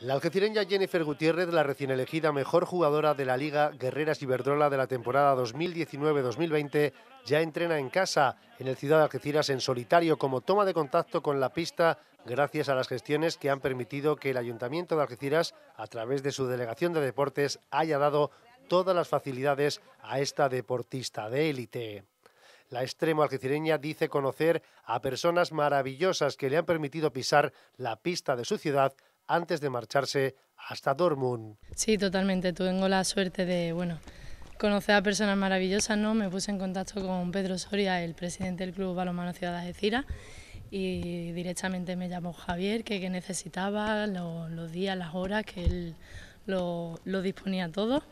La algecireña Jennifer Gutiérrez, la recién elegida mejor jugadora de la Liga Guerreras Iberdrola de la temporada 2019-2020, ya entrena en casa, en el Ciudad de Algeciras, en solitario, como toma de contacto con la pista, gracias a las gestiones que han permitido que el Ayuntamiento de Algeciras, a través de su Delegación de Deportes, haya dado todas las facilidades a esta deportista de élite. La extremo algecireña dice conocer a personas maravillosas que le han permitido pisar la pista de su ciudad antes de marcharse hasta Dortmund. Sí, totalmente. Tengo la suerte de, bueno, conocer a personas maravillosas, ¿no? Me puse en contacto con Pedro Soria, el presidente del Club Balonmano Ciudad de Cira... y directamente me llamó Javier, que, necesitaba los días, las horas, que él lo, lo, disponía todo.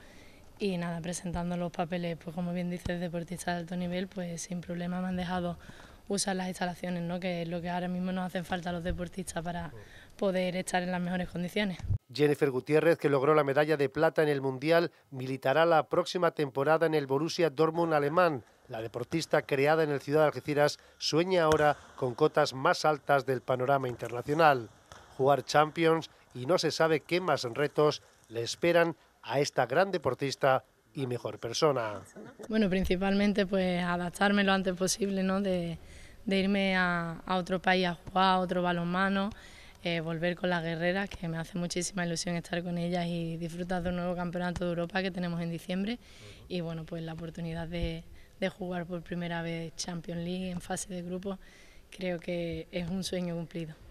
Y nada, presentando los papeles, pues como bien dices, deportista de alto nivel, pues sin problema me han dejado usar las instalaciones, ¿no? que es lo que ahora mismo nos hacen falta los deportistas para poder estar en las mejores condiciones. Jennifer Gutiérrez, que logró la medalla de plata en el Mundial, militará la próxima temporada en el Borussia Dortmund alemán. La deportista creada en el Ciudad de Algeciras sueña ahora con cotas más altas del panorama internacional. Jugar Champions y no se sabe qué más retos le esperan a esta gran deportista y mejor persona? Bueno, principalmente pues adaptarme lo antes posible, ¿no? De, irme a, otro país a jugar, a otro balonmano, eh, volver con las guerreras, que me hace muchísima ilusión estar con ellas y disfrutar de un nuevo campeonato de Europa que tenemos en diciembre. Y bueno, pues la oportunidad de, de jugar por primera vez Champions League en fase de grupo, creo que es un sueño cumplido.